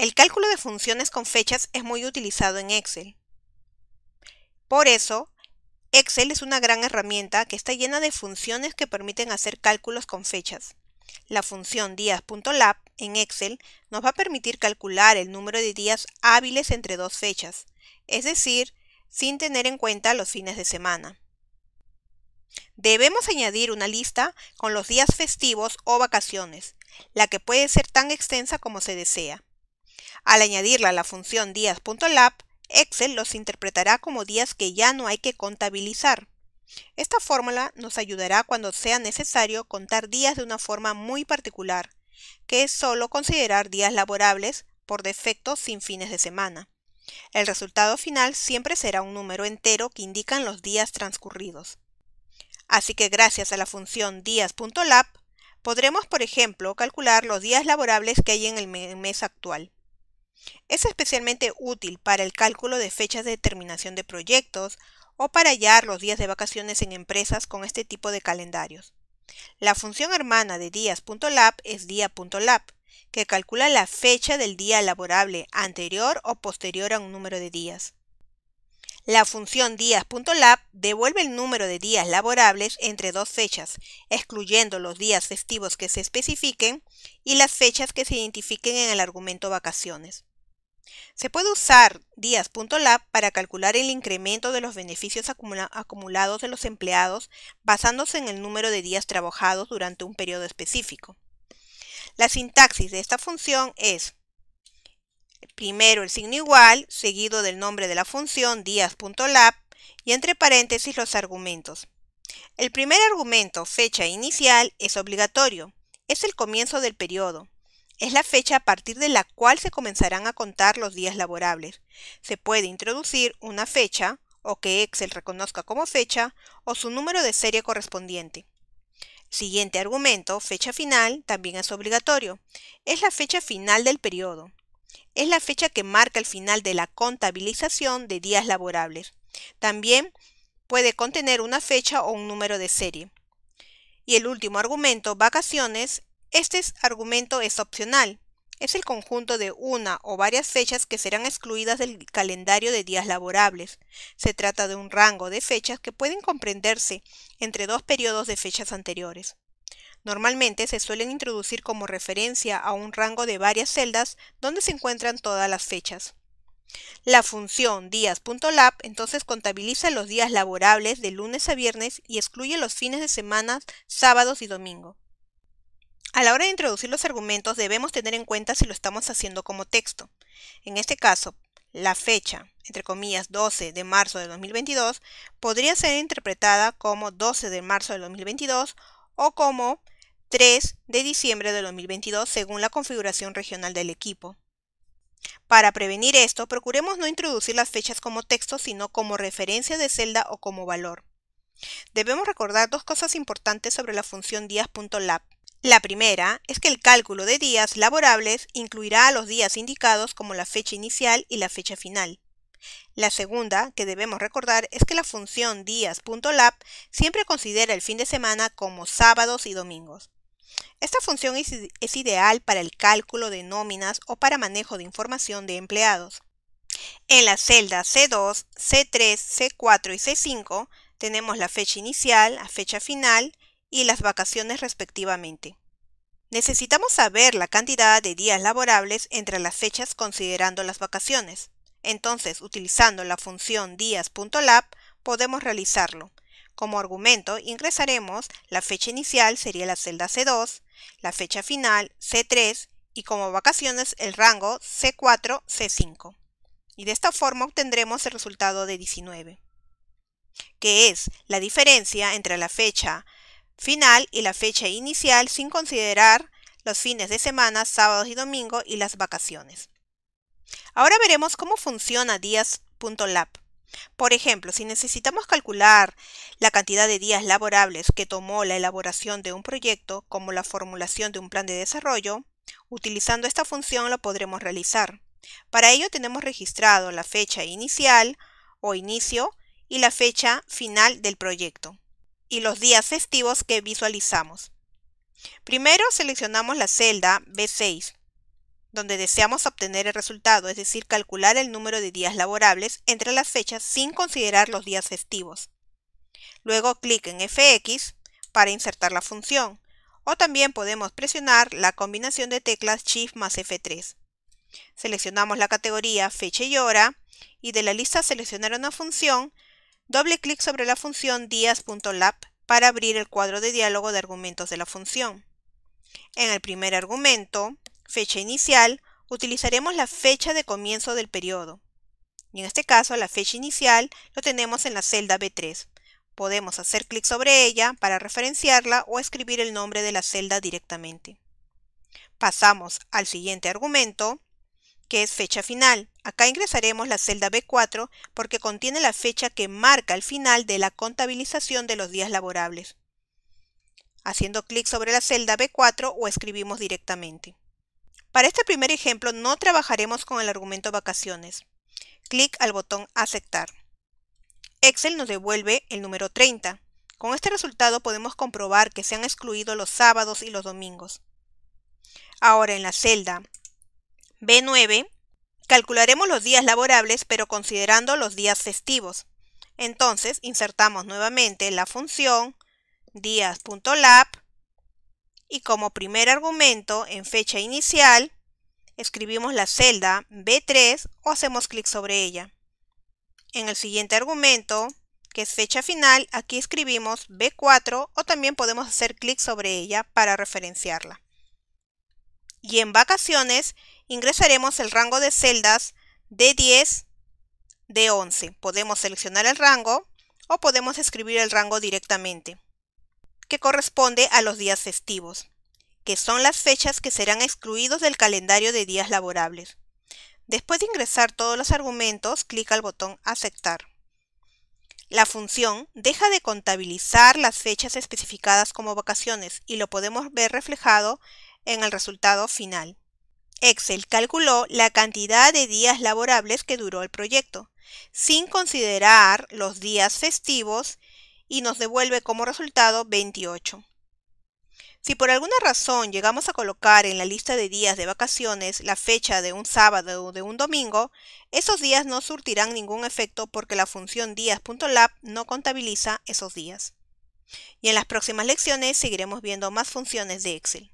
El cálculo de funciones con fechas es muy utilizado en Excel. Por eso, Excel es una gran herramienta que está llena de funciones que permiten hacer cálculos con fechas. La función días.lab en Excel nos va a permitir calcular el número de días hábiles entre dos fechas, es decir, sin tener en cuenta los fines de semana. Debemos añadir una lista con los días festivos o vacaciones, la que puede ser tan extensa como se desea. Al añadirla a la función días.lab, Excel los interpretará como días que ya no hay que contabilizar. Esta fórmula nos ayudará cuando sea necesario contar días de una forma muy particular, que es solo considerar días laborables por defecto sin fines de semana. El resultado final siempre será un número entero que indican los días transcurridos. Así que gracias a la función días.lab podremos, por ejemplo, calcular los días laborables que hay en el mes actual. Es especialmente útil para el cálculo de fechas de terminación de proyectos o para hallar los días de vacaciones en empresas con este tipo de calendarios. La función hermana de días.lab es día.lab, que calcula la fecha del día laborable anterior o posterior a un número de días. La función días.lab devuelve el número de días laborables entre dos fechas, excluyendo los días festivos que se especifiquen y las fechas que se identifiquen en el argumento vacaciones. Se puede usar días.lab para calcular el incremento de los beneficios acumulados de los empleados basándose en el número de días trabajados durante un periodo específico. La sintaxis de esta función es primero el signo igual, seguido del nombre de la función días.lab y entre paréntesis los argumentos. El primer argumento, fecha inicial, es obligatorio. Es el comienzo del periodo es la fecha a partir de la cual se comenzarán a contar los días laborables. Se puede introducir una fecha, o que Excel reconozca como fecha, o su número de serie correspondiente. Siguiente argumento, fecha final, también es obligatorio. Es la fecha final del periodo. Es la fecha que marca el final de la contabilización de días laborables. También puede contener una fecha o un número de serie. Y el último argumento, vacaciones, este argumento es opcional. Es el conjunto de una o varias fechas que serán excluidas del calendario de días laborables. Se trata de un rango de fechas que pueden comprenderse entre dos periodos de fechas anteriores. Normalmente se suelen introducir como referencia a un rango de varias celdas donde se encuentran todas las fechas. La función días.lab entonces contabiliza los días laborables de lunes a viernes y excluye los fines de semana, sábados y domingo. A la hora de introducir los argumentos debemos tener en cuenta si lo estamos haciendo como texto. En este caso, la fecha, entre comillas, 12 de marzo de 2022, podría ser interpretada como 12 de marzo de 2022 o como 3 de diciembre de 2022 según la configuración regional del equipo. Para prevenir esto, procuremos no introducir las fechas como texto, sino como referencia de celda o como valor. Debemos recordar dos cosas importantes sobre la función días.lab. La primera es que el cálculo de días laborables incluirá a los días indicados como la fecha inicial y la fecha final. La segunda, que debemos recordar, es que la función días.lab siempre considera el fin de semana como sábados y domingos. Esta función es, ideal para el cálculo de nóminas o para manejo de información de empleados. En las celdas C2, C3, C4 y C5 tenemos la fecha inicial, la fecha final, y las vacaciones respectivamente. Necesitamos saber la cantidad de días laborables entre las fechas considerando las vacaciones. Entonces, utilizando la función días.lab, podemos realizarlo. Como argumento, ingresaremos la fecha inicial sería la celda C2, la fecha final C3 y como vacaciones el rango C4, C5. Y de esta forma obtendremos el resultado de 19, que es la diferencia entre la fecha final y la fecha inicial sin considerar los fines de semana, sábados y domingo y las vacaciones. Ahora veremos cómo funciona días.lab. Por ejemplo, si necesitamos calcular la cantidad de días laborables que tomó la elaboración de un proyecto, como la formulación de un plan de desarrollo, utilizando esta función lo podremos realizar. Para ello tenemos registrado la fecha inicial o inicio y la fecha final del proyecto y los días festivos que visualizamos. Primero seleccionamos la celda B6, donde deseamos obtener el resultado, es decir, calcular el número de días laborables entre las fechas sin considerar los días festivos. Luego clic en FX para insertar la función, o también podemos presionar la combinación de teclas Shift más F3. Seleccionamos la categoría fecha y hora y de la lista seleccionar una función Doble clic sobre la función días.lab para abrir el cuadro de diálogo de argumentos de la función. En el primer argumento, fecha inicial, utilizaremos la fecha de comienzo del periodo. Y en este caso, la fecha inicial lo tenemos en la celda B3. Podemos hacer clic sobre ella para referenciarla o escribir el nombre de la celda directamente. Pasamos al siguiente argumento, que es fecha final. Acá ingresaremos la celda B4 porque contiene la fecha que marca el final de la contabilización de los días laborables. Haciendo clic sobre la celda B4 o escribimos directamente. Para este primer ejemplo no trabajaremos con el argumento vacaciones. Clic al botón aceptar. Excel nos devuelve el número 30. Con este resultado podemos comprobar que se han excluido los sábados y los domingos. Ahora en la celda B9 Calcularemos los días laborables, pero considerando los días festivos. Entonces, insertamos nuevamente la función días.lab y como primer argumento, en fecha inicial, escribimos la celda B3 o hacemos clic sobre ella. En el siguiente argumento, que es fecha final, aquí escribimos B4 o también podemos hacer clic sobre ella para referenciarla. Y en vacaciones ingresaremos el rango de celdas de 10 de 11. Podemos seleccionar el rango o podemos escribir el rango directamente, que corresponde a los días festivos, que son las fechas que serán excluidos del calendario de días laborables. Después de ingresar todos los argumentos, clic al botón Aceptar. La función deja de contabilizar las fechas especificadas como vacaciones y lo podemos ver reflejado en el resultado final. Excel calculó la cantidad de días laborables que duró el proyecto, sin considerar los días festivos, y nos devuelve como resultado 28. Si por alguna razón llegamos a colocar en la lista de días de vacaciones la fecha de un sábado o de un domingo, esos días no surtirán ningún efecto porque la función días.lab no contabiliza esos días. Y en las próximas lecciones seguiremos viendo más funciones de Excel.